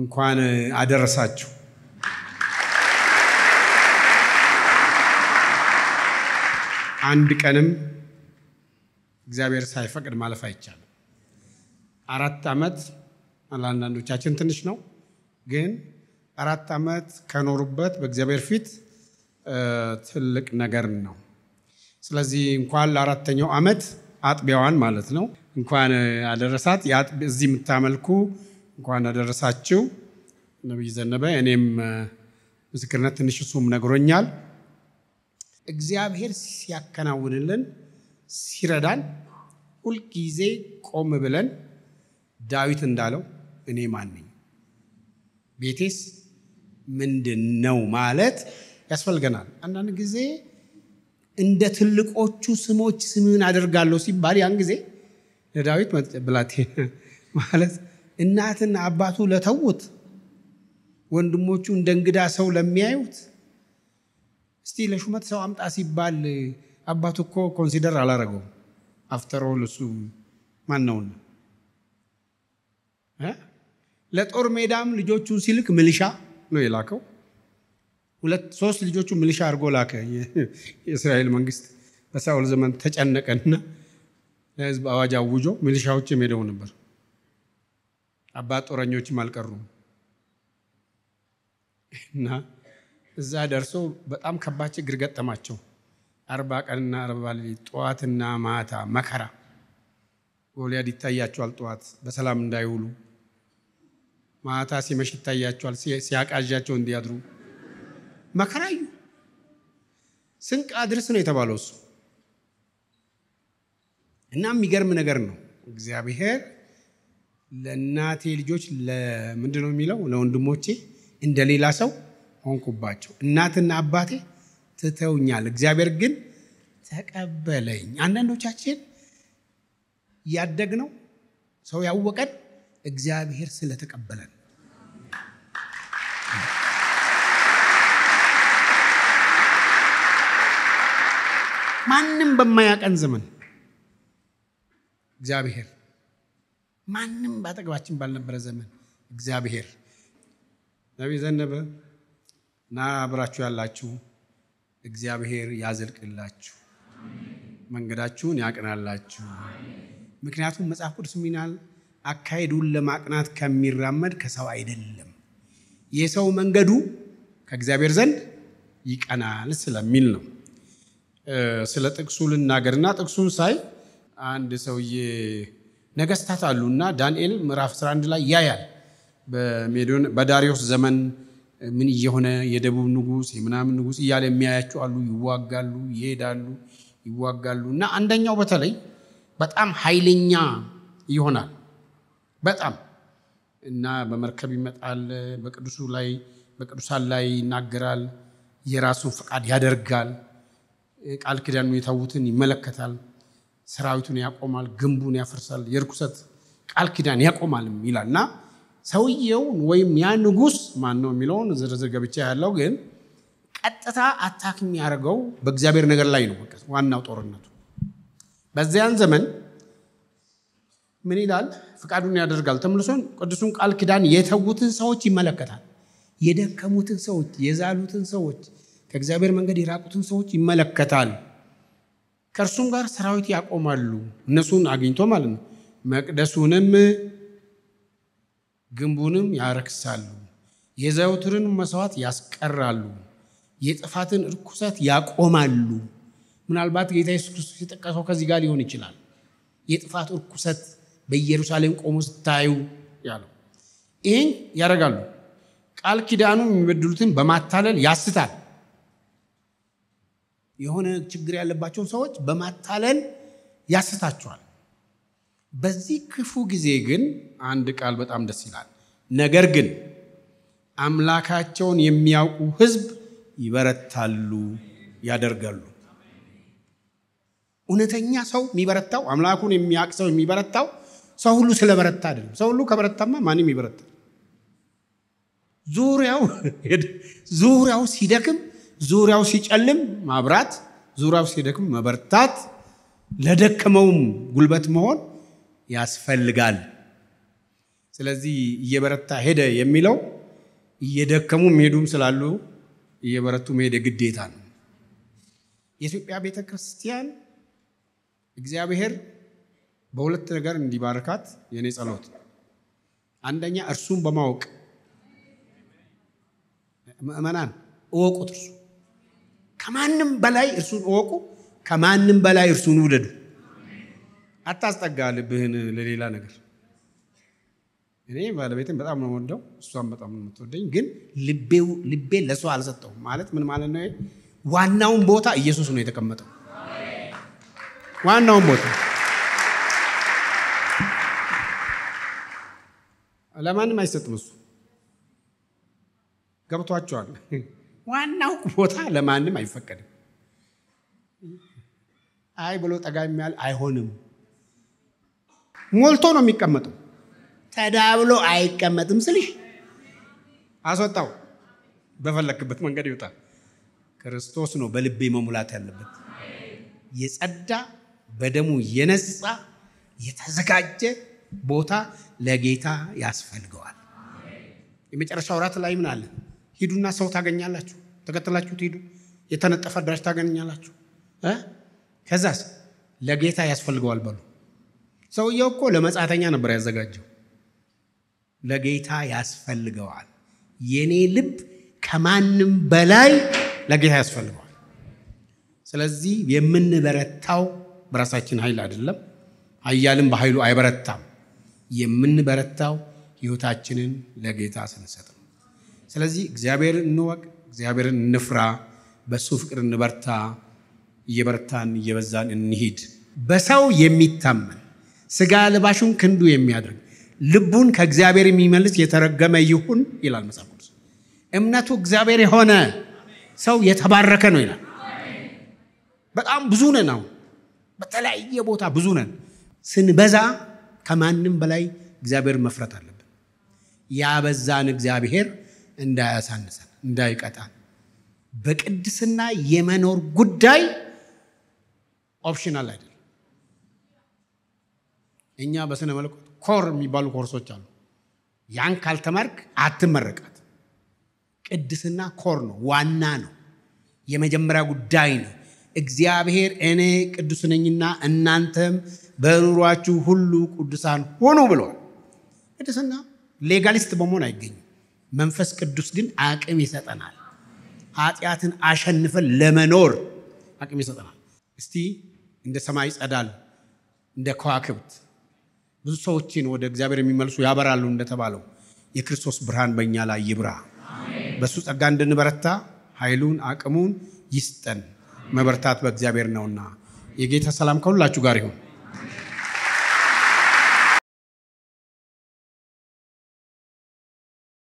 እንኳን አደረሳችሁ። አንድ ቀንም እግዚአብሔር ሳይፈቅድ ማለፍ አይቻልም። አራት ዓመት ለአንዳንዶቻችን ትንሽ ነው፣ ግን አራት ዓመት ከኖሩበት በእግዚአብሔር ፊት ትልቅ ነገር ነው። ስለዚህ እንኳን ለአራተኛው ዓመት አጥቢያዋን ማለት ነው እንኳን አደረሳት። እዚህ የምታመልኩ እንኳን አደረሳችሁ ነብይ ዘነበ። እኔም ምስክርነት ትንሽ እሱም ነግሮኛል። እግዚአብሔር ሲያከናውንልን ሲረዳን ሁልጊዜ ቆም ብለን ዳዊት እንዳለው እኔ ማን ነኝ ቤቴስ ምንድን ነው ማለት ያስፈልገናል። አንዳንድ ጊዜ እንደ ትልቆቹ ስሞች ስምን አደርጋለሁ ሲባል ያን ጊዜ ለዳዊት ብላቴ ማለት እናትና አባቱ ለተዉት ወንድሞቹ እንደ እንግዳ ሰው ለሚያዩት እስቲ ለሹመት ሰው አምጣ ሲባል አባቱ እኮ ኮንሲደር አላረገው አፍተሮል እሱ ማን ነውና ለጦር ሜዳም ልጆቹን ሲልክ ምልሻ ነው የላከው። ሶስት ልጆቹ ምልሻ አድርጎ ላከ። የእስራኤል መንግስት በሳውል ዘመን ተጨነቀና ለህዝብ አዋጅ አውጆ ምልሻዎች የሚሄደው ነበር። አባት ጦረኞችም አልቀሩም እና እዛ ደርሶ በጣም ከባድ ችግር ገጠማቸው። አርባ ቀንና አርባ ሌሊት ጠዋትና ማታ መከራ። ጎልያድ ይታያቸዋል። ጠዋት በሰላም እንዳይውሉ፣ ማታ ሲመሽ ይታያቸዋል። ሲያቃዣቸው እንዲያድሩ መከራዩ ስንቅ አድርስ ነው የተባለው እሱ እና የሚገርም ነገር ነው እግዚአብሔር ለእናቴ ልጆች ምንድን ነው የሚለው? ለወንድሞቼ እንደሌላ ሰው ሆንኩባቸው። እናትና አባቴ ትተውኛል፣ እግዚአብሔር ግን ተቀበለኝ። አንዳንዶቻችን ነው ሰው ያወቀን እግዚአብሔር ስለተቀበለን ማንም በማያቀን ዘመን እግዚአብሔር ማንም በአጠገባችን ባልነበረ ዘመን እግዚአብሔር ነቢይ ዘነበ እና አብራችሁ ያላችሁ እግዚአብሔር ያዘልቅላችሁ፣ መንገዳችሁን ያቅናላችሁ። ምክንያቱም መጽሐፍ ቅዱስ ሚናል አካሄዱን ለማቅናት ከሚራመድ ከሰው አይደለም የሰው መንገዱ ከእግዚአብሔር ዘንድ ይቀናል ስለሚል ነው። ስለ ጥቅሱ ልናገርና ጥቅሱን ሳይ አንድ ሰውዬ ነገስታት አሉና ዳንኤል ምዕራፍ 11 ላይ ያያል። በዳሪዮስ ዘመን ምን እየሆነ የደቡብ ንጉስ የምናምን ንጉስ እያለ የሚያያቸው አሉ። ይዋጋሉ፣ ይሄዳሉ፣ ይዋጋሉ እና አንደኛው በተለይ በጣም ኃይለኛ ይሆናል። በጣም እና በመርከብ ይመጣል። በቅዱሱ ላይ በቅዱሳን ላይ ይናገራል። የራሱን ፈቃድ ያደርጋል። ቃል ኪዳኑ የታውትን ይመለከታል። ሰራዊቱን ያቆማል፣ ግንቡን ያፈርሳል፣ የርኩሰት ቃል ኪዳን ያቆማል ይላል እና ሰውየው ወይም ያ ንጉስ ማን ነው የሚለውን ዝርዝር ገብቻ ያለው ግን ቀጥታ አታክ የሚያደርገው በእግዚአብሔር ነገር ላይ ነው። ዋናው ጦርነቱ በዚያን ዘመን ምን ይላል? ፍቃዱን ያደርጋል። ተመልሶን ቅዱሱን ቃል ኪዳን የተዉትን ሰዎች ይመለከታል። የደከሙትን ሰዎች፣ የዛሉትን ሰዎች፣ ከእግዚአብሔር መንገድ የራቁትን ሰዎች ይመለከታል። ከእርሱም ጋር ሰራዊት ያቆማሉ። እነሱን አግኝቶ ማለት ነው። መቅደሱንም ግንቡንም ያረክሳሉ። የዘውትርን መስዋዕት ያስቀራሉ። የጥፋትን እርኩሰት ያቆማሉ። ምናልባት ጌታ የሱስ ክርስቶስ የጠቀሰው ከዚህ ጋር ሊሆን ይችላል። የጥፋት እርኩሰት በኢየሩሳሌም ቆሞ ስታዩ ያለው ይህን ያደርጋሉ። ቃል ኪዳኑ የሚበድሉትን በማታለል ያስታል። የሆነ ችግር ያለባቸውን ሰዎች በማታለል ያስታቸዋል። በዚህ ክፉ ጊዜ ግን አንድ ቃል በጣም ደስ ይላል። ነገር ግን አምላካቸውን የሚያውቁ ሕዝብ ይበረታሉ፣ ያደርጋሉ። እውነተኛ ሰው የሚበረታው አምላኩን የሚያውቅ ሰው የሚበረታው ሰው ሁሉ ስለበረታ አይደለም። ሰው ሁሉ ከበረታማ ማንም ይበረታል። ዙሪያው ዙሪያው ሲደክም ዙሪያው ሲጨልም ማብራት፣ ዙሪያው ሲደክም መበርታት፣ ለደከመውም ጉልበት መሆን ያስፈልጋል። ስለዚህ እየበረታ ሄደ የሚለው እየደከሙ ሄዱም ስላሉ እየበረቱ ሄደ ግዴታ ነው። የኢትዮጵያ ቤተ ክርስቲያን እግዚአብሔር በሁለት ነገር እንዲባርካት የኔ ጸሎት፣ አንደኛ እርሱን በማወቅ ምእመናን እወቁት እርሱ ከማንም በላይ እርሱን እወቁ፣ ከማንም በላይ እርሱን ውደዱ። አታስጠጋ ልብህን ለሌላ ነገር። እኔ ባለቤትን በጣም ነው ወደው፣ እሷን በጣም ነው የምትወደኝ፣ ግን ልቤ ለሰው አልሰጠውም ማለት ምን ማለት ነው? ዋናውን ቦታ ኢየሱስ ነው የተቀመጠው። ዋናውን ቦታ ለማንም አይሰጥም። እሱ ገብቷቸዋል። ዋናው ቦታ ለማንም አይፈቀድም። አይ ብሎ ጠጋ የሚያል አይሆንም። ሞልቶ ነው የሚቀመጠው። ተዳብሎ አይቀመጥም ስልሽ አስወጣው። በፈለክበት መንገድ ይውጣል። ክርስቶስ ነው በልቤ መሙላት ያለበት። የጸዳ በደሙ የነጻ የተዘጋጀ ቦታ ለጌታ ያስፈልገዋል። የመጨረሻው ወራት ላይ ምን አለን? ሂዱና ሰው ታገኛላችሁ። ተከትላችሁ ትሄዱ የተነጠፈ አዳራሽ ታገኛላችሁ። ከዛስ ለጌታ ያስፈልገዋል በሉ። ሰውየው እኮ ለመጻተኛ ነበር ያዘጋጀው። ለጌታ ያስፈልገዋል። የኔ ልብ ከማንም በላይ ለጌታ ያስፈልገዋል። ስለዚህ የምንበረታው በራሳችን ኃይል አይደለም። ኃያልም በኃይሉ አይበረታም። የምንበረታው ሕይወታችንን ለጌታ ስንሰጥ ነው። ስለዚህ እግዚአብሔርን እንወቅ፣ እግዚአብሔርን እንፍራ፣ በእሱ ፍቅር እንበርታ። እየበርታን እየበዛን እንሂድ። በሰው የሚታመን ስጋ ልባሹን ክንዱ የሚያደርግ ልቡን ከእግዚአብሔር የሚመልስ የተረገመ ይሁን ይላል መጽሐፍ ቅዱስ። እምነቱ እግዚአብሔር የሆነ ሰው የተባረከ ነው ይላል። በጣም ብዙ ነን። አሁን በተለያየ ቦታ ብዙ ነን። ስንበዛ ከማንም በላይ እግዚአብሔር መፍረት አለብን። ያበዛን እግዚአብሔር እንዳያሳንሰን፣ እንዳይቀጣን በቅድስና የመኖር ጉዳይ ኦፕሽናል አይደለም። እኛ በስነ መለኮት ኮር የሚባሉ ኮርሶች አሉ። ያን ካልተማርክ አትመረቃት። ቅድስና ኮር ነው፣ ዋና ነው፣ የመጀመሪያ ጉዳይ ነው። እግዚአብሔር እኔ ቅዱስ ነኝና እናንተም በኑሯችሁ ሁሉ ቅዱሳን ሆኑ ብሏል። ቅድስና ሌጋሊስት በመሆን አይገኝም። መንፈስ ቅዱስ ግን አቅም ይሰጠናል። ኃጢአትን አሸንፈን ለመኖር አቅም ይሰጠናል። እስቲ እንደ ሰማይ ጸዳል፣ እንደ ከዋክብት ብዙ ሰዎችን ወደ እግዚአብሔር የሚመልሱ ያበራሉ እንደተባለው የክርስቶስ ብርሃን በእኛ ላይ ይብራ። በእሱ ጸጋ እንድንበረታ ኃይሉን አቅሙን ይስጠን። መበርታት በእግዚአብሔር ነውና የጌታ ሰላም ከሁላችሁ ጋር ይሁን።